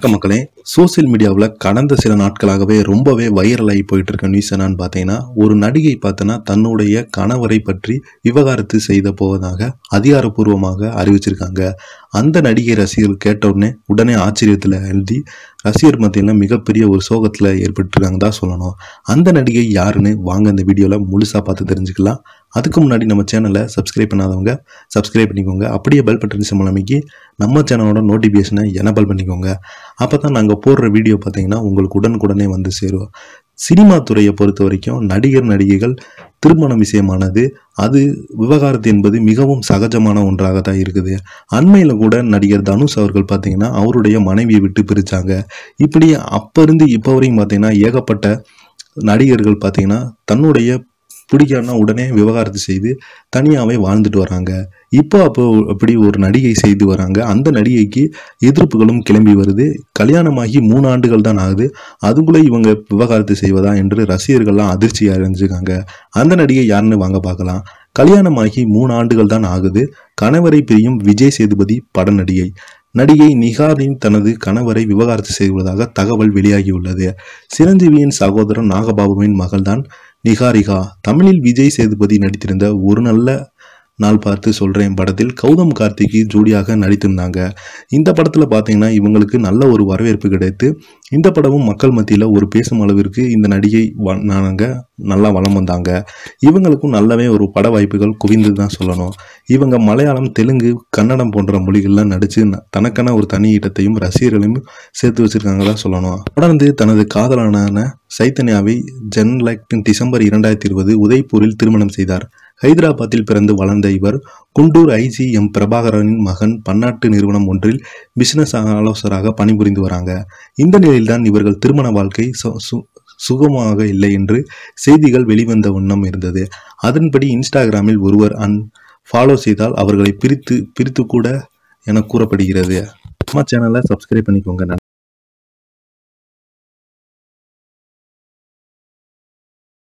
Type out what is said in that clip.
வணக்கம் மக்களே சோசியல் மீடியாவில் கடந்த சில நாட்களாகவே ரொம்பவே வைரலாகி போயிட்டு இருக்க நியூஸ் என்னன்னு பார்த்தீங்கன்னா ஒரு நடிகை பார்த்தோன்னா தன்னுடைய கணவரை பற்றி விவகாரத்து செய்த போவதாக அதிகாரப்பூர்வமாக அறிவிச்சிருக்காங்க அந்த நடிகை ரசிகர்கள் கேட்ட உடனே உடனே ஆச்சரியத்தில் எழுதி ரசிகர் மத்தியில் மிகப்பெரிய ஒரு சோகத்தில் ஏற்பட்டுருக்காங்க தான் சொல்லணும் அந்த நடிகை யாருன்னு வாங்க இந்த வீடியோவில் முழுசாக பார்த்து தெரிஞ்சுக்கலாம் அதுக்கு முன்னாடி நம்ம சேனலை சப்ஸ்கிரைப் பண்ணாதவங்க சப்ஸ்கிரைப் பண்ணிக்கோங்க அப்படியே பெல் பட்டன் சிம்பல் அமைக்கி நம்ம சேனலோட நோட்டிஃபிகேஷனை பல் பண்ணிக்கோங்க அப்போ தான் நாங்கள் போடுற வீடியோ பார்த்தீங்கன்னா உங்களுக்கு உடனுக்குடனே வந்து சேரும் சினிமா துறையை பொறுத்த வரைக்கும் நடிகர் நடிகைகள் திருமண விஷயமானது அது விவகாரத்து என்பது மிகவும் சகஜமான ஒன்றாக தான் இருக்குது அண்மையில் கூட நடிகர் தனுஷ் அவர்கள் பார்த்தீங்கன்னா அவருடைய மனைவியை விட்டு பிரித்தாங்க இப்படி அப்போ இருந்து இப்போ வரையும் பார்த்தீங்கன்னா ஏகப்பட்ட நடிகர்கள் பார்த்தீங்கன்னா தன்னுடைய பிடிக்கணும்னா உடனே விவகாரத்தை செய்து தனியாகவே வாழ்ந்துட்டு வராங்க இப்போ அப்போ அப்படி ஒரு நடிகை செய்து வராங்க அந்த நடிகைக்கு எதிர்ப்புகளும் கிளம்பி வருது கல்யாணமாகி மூணு ஆண்டுகள் தான் ஆகுது அதுக்குள்ளே இவங்க விவகாரத்தை செய்வதா என்று ரசிகர்கள்லாம் அதிர்ச்சி அடைஞ்சிருக்காங்க அந்த நடிகை யாருன்னு வாங்க பார்க்கலாம் கல்யாணமாகி மூணு ஆண்டுகள் தான் ஆகுது கணவரை பிரியும் விஜய் சேதுபதி பட நடிகை நடிகை நிகாரின் தனது கணவரை விவகாரத்து செய்துள்ளதாக தகவல் வெளியாகியுள்ளது சிரஞ்சீவியின் சகோதரன் நாகபாபுவின் மகள்தான் நிகாரிகா தமிழில் விஜய் சேதுபதி நடித்திருந்த ஒரு நல்ல நாள் பார்த்து சொல்கிறேன் படத்தில் கௌதம் கார்த்திகி ஜோடியாக நடித்திருந்தாங்க இந்த படத்தில் பார்த்தீங்கன்னா இவங்களுக்கு நல்ல ஒரு வரவேற்பு கிடைத்து இந்த படமும் மக்கள் மத்தியில் ஒரு பேசும் அளவிற்கு இந்த நடிகை நாங்க நல்லா வளம் வந்தாங்க இவங்களுக்கும் நல்லவே ஒரு பட வாய்ப்புகள் குவிந்து தான் சொல்லணும் இவங்க மலையாளம் தெலுங்கு கன்னடம் போன்ற மொழிகள்லாம் நடித்து தனக்கான ஒரு தனி இடத்தையும் ரசிகர்களையும் சேர்த்து வச்சுருக்காங்களா சொல்லணும் தொடர்ந்து தனது காதலான சைத்தன்யாவை ஜென்லைக் டிசம்பர் இரண்டாயிரத்தி இருபது உதய்பூரில் திருமணம் செய்தார் ஹைதராபாத்தில் பிறந்து வளர்ந்த இவர் குண்டூர் ஐஜி எம் பிரபாகரனின் மகன் பன்னாட்டு நிறுவனம் ஒன்றில் பிசினஸ் ஆலோசராக பணிபுரிந்து வராங்க இந்த நிலையில்தான் இவர்கள் திருமண வாழ்க்கை சுகமாக இல்லை என்று செய்திகள் வெளிவந்த வண்ணம் இருந்தது அதன்படி இன்ஸ்டாகிராமில் ஒருவர் அன் ஃபாலோ செய்தால் அவர்களை பிரித்து பிரித்து கூட என கூறப்படுகிறது நம்ம சேனலை சப்ஸ்கிரைப் பண்ணிக்கோங்க நன்றி